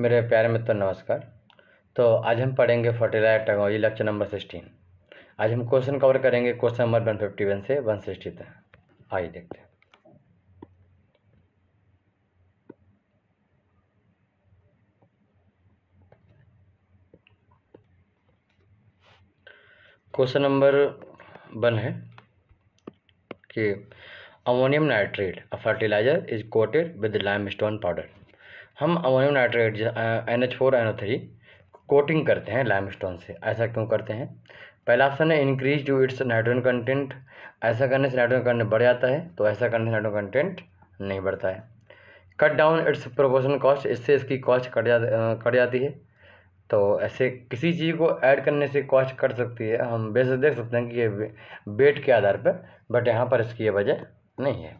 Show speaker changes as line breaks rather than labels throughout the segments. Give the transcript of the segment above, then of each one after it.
मेरे प्यारे मित्र नमस्कार तो आज हम पढ़ेंगे fertiliser technology lecture number sixteen आज हम क्वेश्चन कवर करेंगे question number one fifty one से वन सिक्सटी तक आइए देखते हैं क्वेश्चन नंबर वन है कि ammonium nitrate a fertiliser is coated with limestone powder हम ammonium nitrate N H four N O three coating करते हैं लाइम स्टोन से ऐसा क्यों करते हैं पहला ऑप्शन है increase to its nitrogen content ऐसा करने से नाइट्रोजन कंटेंट बढ़ जाता है तो ऐसा करने से नाइट्रोजन कंटेंट नहीं बढ़ता है cut down its proportion cost इससे इसकी कॉस्ट कट जा कट जाती है तो ऐसे किसी चीज़ को ऐड करने से कॉस्ट कट सकती है हम बेस देख सकते हैं कि ये वेट के आधार पर बट यहाँ पर इसकी ये वजह नहीं है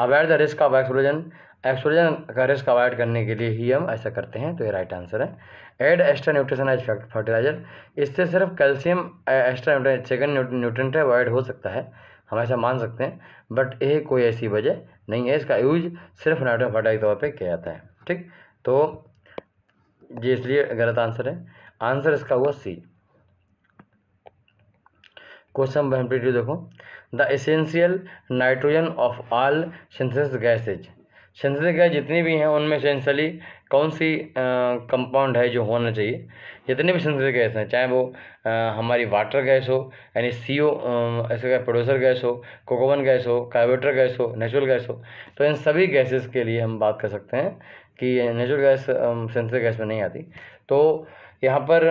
aware the risk of explosion एक्सट्रोजन अकरेंस को अवॉइड करने के लिए ही हम ऐसा करते हैं तो ये राइट आंसर है add extra nutrition as fertiliser इससे सिर्फ calcium extra nutrient second nutrient है अवॉइड हो सकता है हम ऐसा मान सकते हैं बट ये कोई ऐसी वजह नहीं है इसका यूज सिर्फ नाइट्रोजन फर्टिलाइजर के तौर पर किया जाता है ठीक तो ये इसलिए गलत आंसर है आंसर इसका हुआ सी क्वेश्चन नंबर देखो the essential nitrogen of all synthesis gases सेंसली गैस जितनी भी हैं उनमें सेंसली कौन सी कंपाउंड है जो होना चाहिए जितने भी सेंसली गैस हैं चाहे वो आ, हमारी वाटर गैस हो यानी सी ओ ऐसे क्या प्रोड्यूसर गैस हो कोकोवन गैस हो कार्बोटर गैस हो नेचुरल गैस हो तो इन सभी गैसेस के लिए हम बात कर सकते हैं कि नेचुरल गैस सेंसली गैस में नहीं आती तो यहाँ पर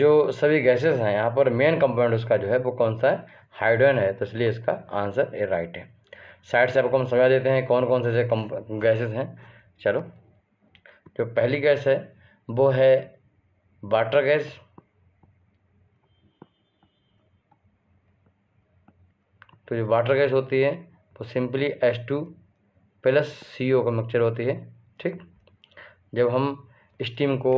जो सभी गैसेस हैं यहाँ पर मेन कंपाउंड उसका जो है वो कौन सा है हाइड्रोजन है तो इसलिए इसका आंसर ए राइट है साइड से आपको हम समझा देते हैं कौन कौन से से कम गैसेज हैं चलो जो पहली गैस है वो है वाटर गैस तो जो वाटर गैस होती है वो simply S two plus C O का मिक्सचर होती है ठीक जब हम स्टीम को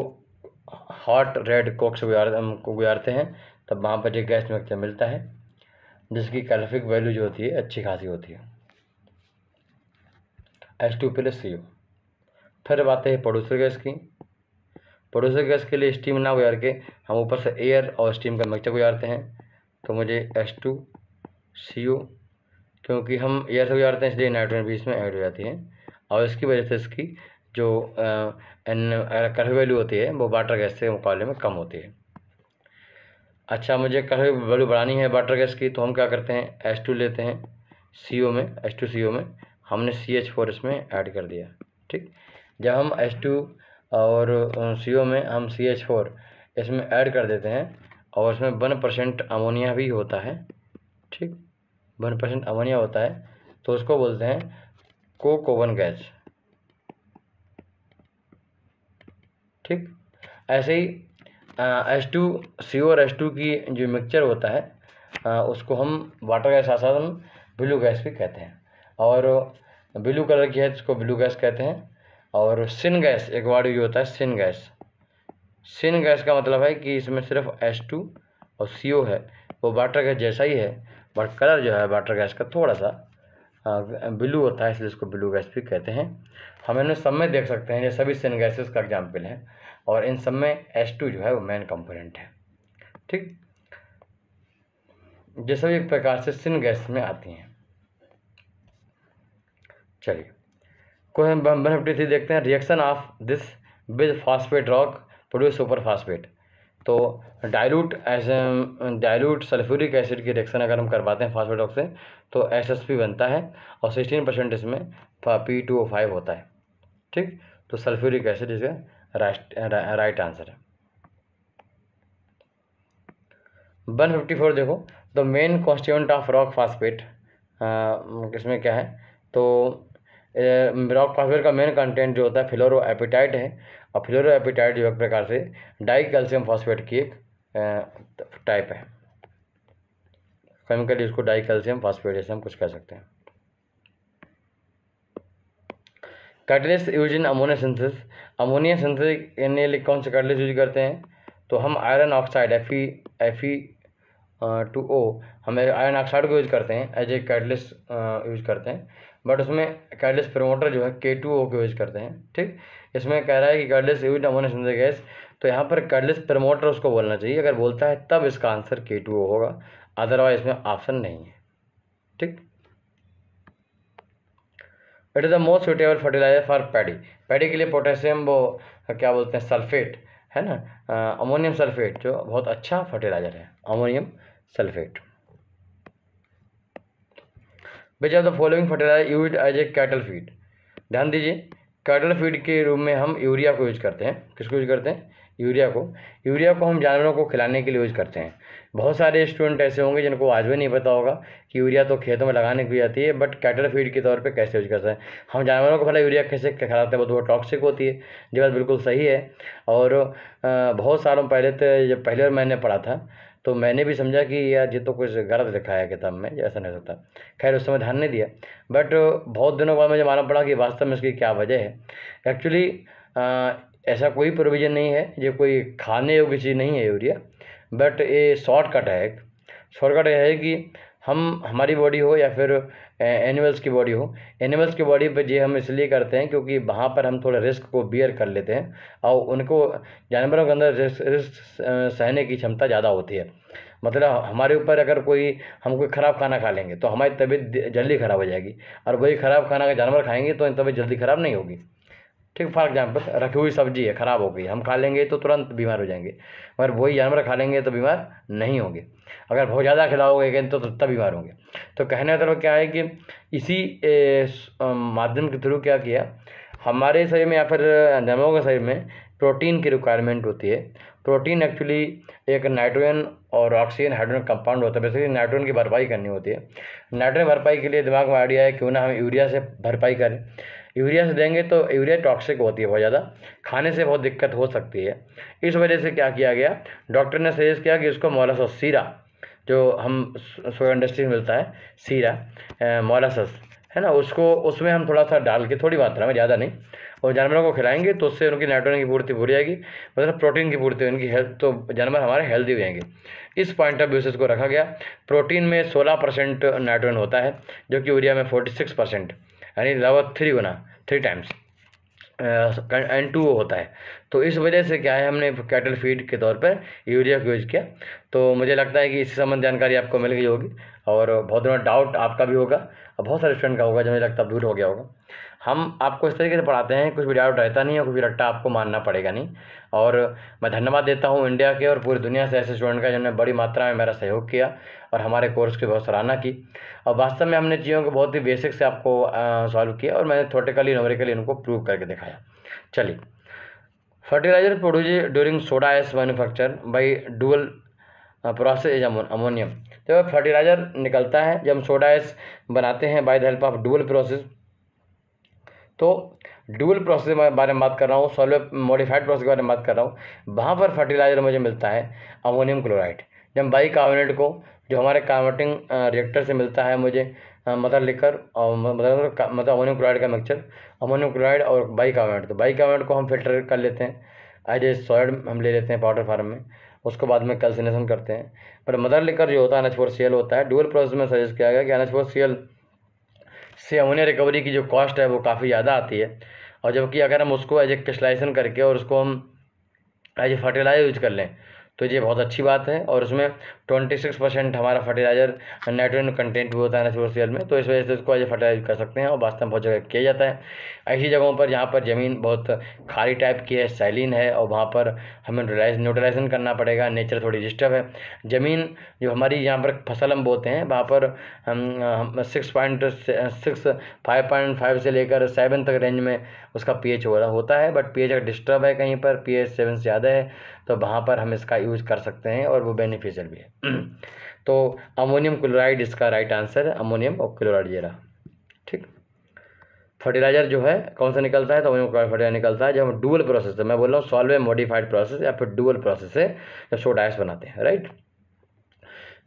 हॉट रेड कोक से गुजार हम को गुजारते हैं तब वहाँ पर जो गैस मिक्सचर मिलता है जिसकी कैलोफिक वैल्यू जो होती है अच्छी खासी होती है S two plus C O फिर बात है पड़ोसर गैस की पड़ोसर गैस के लिए स्टीम ना गुजार के हम ऊपर से एयर और स्टीम का मिक्सचर गुजारते हैं तो मुझे एस टू सी ओ क्योंकि हम एयर से गुजारते हैं इसलिए नाइट्रोजन भी इसमें ऐड हो जाती है और इसकी वजह से इसकी जो कढ़ वैल्यू होती है वो वाटर गैस के मुकाबले में कम होती है अच्छा मुझे कढ़ वैल्यू बढ़ानी है वाटर गैस की तो हम क्या करते हैं एस टू लेते हैं सी ओ में एस टू सी ओ में हमने सी एच फोर इसमें ऐड कर दिया ठीक जब हम एस टू और सी ओ में हम सी एच फोर इसमें ऐड कर देते हैं और इसमें वन परसेंट अमोनिया भी होता है ठीक वन परसेंट अमोनिया होता है तो उसको बोलते हैं कोकोवन गैस ठीक ऐसे ही एस टू सी और एस टू की जो मिक्सचर होता है आ, उसको हम वाटर के साथ साथ हम ब्लू गैस भी कहते हैं और ब्लू कलर की है जिसको ब्लू गैस कहते हैं और सिन गैस एक वर्ड ये होता है सिन गैस सिन गैस का मतलब है कि इसमें सिर्फ एस टू और सी ओ है वो वाटर गैस जैसा ही है बट कलर जो है वाटर गैस का थोड़ा सा ब्लू होता है इसलिए इसको ब्लू गैस भी कहते हैं हम इन सब में देख सकते हैं ये सभी सिन गैसेस का एग्जाम्पल है और इन सब में एस टू जो है वो मेन कंपोनेंट है ठीक जैसे भी एक प्रकार से सिन गैस में आती हैं चलिए क्वेश्चन वन फिफ्टी थ्री देखते हैं reaction of this with phosphate rock produce super phosphate तो dilute S dilute sulphuric acid की रिएक्शन अगर हम करवाते हैं फास्फेट रॉक से तो एस एस पी बनता है और सिक्सटीन परसेंट इसमें पी टू ओ फाइव होता है ठीक तो सल्फ्यूरिक एसिड इसका राइट राइट आंसर है वन फिफ्टी फोर देखो the main constituent of rock phosphate इसमें क्या है तो रॉक फॉस्फेट का मेन कंटेंट जो होता है फ्लोरो एपिटाइट है और फ्लोरो एपिटाइट जो एक प्रकार से डाई कैल्शियम फॉस्फेट की एक टाइप है केमिकली इसको डाई कैल्शियम फॉस्फेट जैसे हम कुछ कह सकते हैं catalyst use in ammonia synthesis ammonia synthesis यानी लिए कौन से कैटलिस्ट यूज करते हैं तो हम iron oxide F E F E two O हम आयरन ऑक्साइड को यूज करते हैं एज ए कैटलिस्ट यूज करते हैं बट उसमें कैडलेस प्रमोटर जो है के टू ओ को यूज़ करते हैं ठीक इसमें कह रहा है कि कार्डलेस यूज डोमिनेशन गैस तो यहाँ पर कैडलेस प्रमोटर उसको बोलना चाहिए अगर बोलता है तब इसका आंसर के टू ओ होगा अदरवाइज इसमें ऑप्शन नहीं है ठीक it is the most suitable fertiliser for paddy paddy के लिए पोटेशियम वो क्या बोलते हैं सल्फेट है ना अमोनियम सल्फेट जो बहुत अच्छा फर्टिलाइजर है ammonium sulphate which of the following fertiliser use as a cattle feed ध्यान दीजिए कैटल फीड के रूप में हम यूरिया को यूज करते हैं किसको यूज करते हैं यूरिया को यूरिया को हम जानवरों को खिलाने के लिए यूज़ करते हैं बहुत सारे स्टूडेंट ऐसे होंगे जिनको आज भी नहीं पता होगा कि यूरिया तो खेतों में लगाने की जाती है बट कैटल फीड के तौर पे कैसे यूज़ करते हैं हम जानवरों को भला यूरिया कैसे खिलाते हैं तो वो टॉक्सिक होती है ये बात बिल्कुल सही है और बहुत सालों पहले तो जब पहले मैंने पढ़ा था तो मैंने भी समझा कि यार ये तो कुछ गलत लिखा है किताब में ऐसा नहीं सकता खैर उस समय ध्यान नहीं दिया बट बहुत दिनों बाद मुझे मालूम पड़ा कि वास्तव में इसकी क्या वजह है एक्चुअली ऐसा कोई प्रोविज़न नहीं है ये कोई खाने योग्य चीज़ नहीं है यूरिया बट ये शॉर्टकट है एक शॉर्टकट यह है कि हम हमारी बॉडी हो या फिर एनिमल्स की बॉडी हो एनिमल्स की बॉडी पर ये हम इसलिए करते हैं क्योंकि वहाँ पर हम थोड़ा रिस्क को बियर कर लेते हैं और उनको जानवरों के अंदर रिस्क रिस्क सहने की क्षमता ज़्यादा होती है मतलब हमारे ऊपर अगर कोई हम कोई ख़राब खाना खा लेंगे तो हमारी तबीयत जल्दी ख़राब हो जाएगी और वही ख़राब खाना अगर जानवर खाएंगे तो तबीयत जल्दी ख़राब नहीं होगी ठीक फॉर एग्जाम्पल रखी हुई सब्जी है ख़राब हो गई हम खा लेंगे तो तुरंत बीमार हो जाएंगे मगर वही जानवर खा लेंगे तो बीमार नहीं होंगे अगर बहुत ज़्यादा खिलाओगे तो तब बीमार होंगे तो कहने का तरफ मतलब क्या है कि इसी माध्यम के थ्रू क्या किया हमारे शरीर में या फिर जानवरों के शरीर में प्रोटीन की रिक्वायरमेंट होती है प्रोटीन एक्चुअली एक नाइट्रोजन और ऑक्सीजन हाइड्रोजन कंपाउंड होता है बेसिकली नाइट्रोजन की भरपाई करनी होती है नाइट्रोजन भरपाई के लिए दिमाग में आइडिया है क्यों ना हम यूरिया से भरपाई करें यूरिया से देंगे तो यूरिया टॉक्सिक होती है बहुत ज़्यादा खाने से बहुत दिक्कत हो सकती है इस वजह से क्या किया गया डॉक्टर ने सजेस्ट किया कि उसको मोलासस सीरा जो हम सोया इंडस्ट्री में मिलता है सीरा मोलासस है ना उसको उसमें हम थोड़ा सा डाल के थोड़ी मात्रा में ज़्यादा नहीं और जानवरों को खिलाएंगे तो उससे उनकी नाइट्रोजन की पूर्ति पूरी आएगी मतलब प्रोटीन की पूर्ति उनकी हेल्थ तो जानवर हमारे हेल्दी हो जाएंगे इस पॉइंट ऑफ व्यू से इसको रखा गया प्रोटीन में सोलह परसेंट नाइट्रोजन होता है जो कि यूरिया में 46 सिक्स परसेंट यानी लवर थ्री गुना थ्री टाइम्स एन टू होता है तो इस वजह से क्या है हमने कैटल फीड के तौर पर यूरिया को यूज़ किया तो मुझे लगता है कि इस संबंध जानकारी आपको मिल गई होगी और बहुत बड़ा डाउट आपका भी होगा और बहुत सारे स्टूडेंट का होगा जो मुझे लगता है दूर हो गया होगा हम आपको इस तरीके से पढ़ाते हैं कुछ भी डाउट रहता नहीं है कुछ भी रट्टा आपको मानना पड़ेगा नहीं और मैं धन्यवाद देता हूँ इंडिया के और पूरी दुनिया से ऐसे स्टूडेंट का जिन्होंने बड़ी मात्रा में मेरा सहयोग किया और हमारे कोर्स की बहुत सराहना की और वास्तव में हमने चीज़ों को बहुत ही बेसिक से आपको सॉल्व किया और मैंने थोटिकली नोमरिकली इनको प्रूव करके दिखाया चलिए fertiliser produce during soda ash manufacture by dual process is ammonium तो फर्टिलाइजर निकलता है जब हम सोडा एस बनाते हैं by the help of dual process तो ड्यूल प्रोसेस के बारे में बात कर रहा हूँ सॉल्व मॉडिफाइड प्रोसेस के बारे में बात कर रहा हूँ वहाँ पर फर्टिलाइज़र मुझे मिलता है अमोनियम क्लोराइड जब बाई कार्बोनेट को जो हमारे कार्बोनेटिंग रिएक्टर से मिलता है मुझे मदर लेकर और मदर मतलब अमोनियम क्लोराइड का मिक्सचर अमोनियम क्लोराइड और बाई कार्बोनेट तो बाई कार्बोनेट को हम फिल्टर कर लेते हैं एज ए सॉलिड हम ले लेते हैं पाउडर फार्म में उसको बाद में कैल्सिनेशन करते हैं पर मदर लेकर जो होता है N H four C L होता है डुअल प्रोसेस में सजेस्ट किया गया कि N H four C L से अमोनिया रिकवरी की जो कॉस्ट है वो काफ़ी ज़्यादा आती है और जबकि अगर हम उसको एज ए क्रिस्टलाइजेशन करके और उसको हम एज ए फर्टिलाइजर यूज कर लें तो ये बहुत अच्छी बात है और उसमें ट्वेंटी सिक्स परसेंट हमारा फर्टिलाइजर नाइट्रोजन कंटेंट भी होता है नेचुरल सीएल में तो इस वजह से इसको एज फर्टिलाइज कर सकते हैं और वास्तव में बहुत जगह किया जाता है ऐसी जगहों पर जहाँ पर ज़मीन बहुत खाली टाइप की है सैलिन है और वहाँ पर हमें न्यूट्रलाइजेशन करना पड़ेगा नेचर थोड़ी डिस्टर्ब है ज़मीन जो हमारी यहाँ पर फसल हम बोते हैं वहाँ पर हम six point six five point five से लेकर सेवन तक रेंज में उसका पी हो रहा होता है बट पी एच अगर डिस्टर्ब है कहीं पर पी एच सेवन से ज़्यादा है तो वहाँ पर हम इसका यूज़ कर सकते हैं और वो बेनिफिशियल भी है तो अमोनियम क्लोराइड इसका राइट आंसर है अमोनियम और क्लोराइड जरा ठीक फर्टिलाइजर जो है कौन सा निकलता है तो अमोनियम क्लोराइड फर्टिलाइजर निकलता है जब हम डुअल प्रोसेस है मैं बोल रहा हूँ सॉल्वे मॉडिफाइड प्रोसेस या फिर डुअल प्रोसेस है जब सोडाइस बनाते हैं right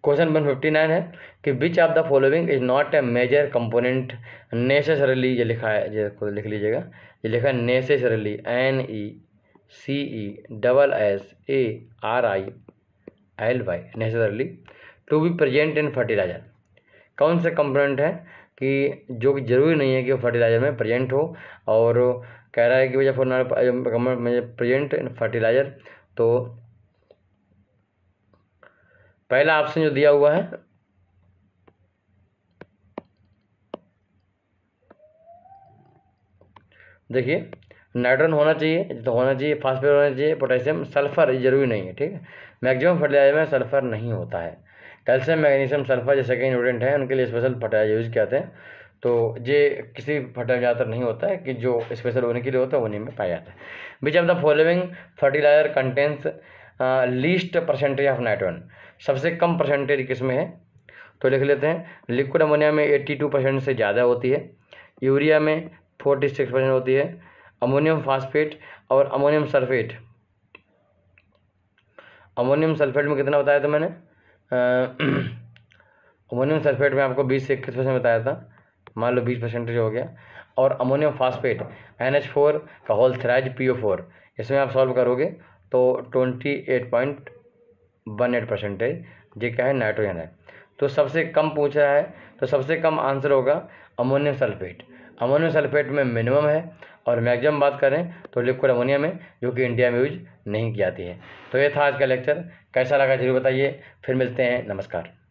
question one fifty nine है कि which of the following is not a major component necessarily ये लिखा है ये लिख लीजिएगा ये लिखा है necessarily N E C E double S A R I L Y naturally to be present in fertiliser कौन से कंपोनेंट हैं कि जो कि ज़रूरी नहीं है कि वो फर्टिलाइज़र में प्रेजेंट हो और कह रहा है कि जब हमारे प्रेजेंट इन फर्टिलाइज़र तो पहला ऑप्शन जो दिया हुआ है देखिए नाइट्रोजन होना चाहिए तो होना चाहिए फास्फेट होना चाहिए पोटेशियम सल्फर जरूरी नहीं है ठीक है मैगजिम फर्टिलाइजर में सल्फर नहीं होता है कैल्शियम मैग्नीशियम सल्फर जैसे कई न्यूट्रेंट हैं उनके लिए स्पेशल फर्टिलाइजर यूज़ किया जाते हैं तो ये किसी फर्टिलाइजर ज़्यादातर नहीं होता है कि जो स्पेशल होने के लिए होता है उन्हीं में पाया जाता है which of the following fertiliser contains least percentage of nitrogen सबसे कम परसेंटेज किसमें है तो लिख लेते हैं लिक्विड अमोनिया में एट्टी टू परसेंट से ज़्यादा होती है यूरिया में फोर्टी सिक्स परसेंट होती है अमोनियम फास्फेट और अमोनियम सल्फेट अमोनियम सल्फेट में कितना बताया था मैंने अमोनियम सल्फेट में आपको बीस से इक्कीस परसेंट बताया था मान लो बीस परसेंटेज हो गया और ammonium phosphate N H four का whole thrice P O four इसमें आप सॉल्व करोगे तो twenty eight point one eight percentage ये क्या है नाइट्रोजन है तो सबसे कम पूछा है तो सबसे कम आंसर होगा अमोनियम सल्फेट अमोनियम सल्फेट में मिनिमम है और मैगजम बात करें तो लिक्विड अमोनिया में जो कि इंडिया में यूज नहीं की जाती है तो ये था आज का लेक्चर कैसा लगा जरूर बताइए फिर मिलते हैं नमस्कार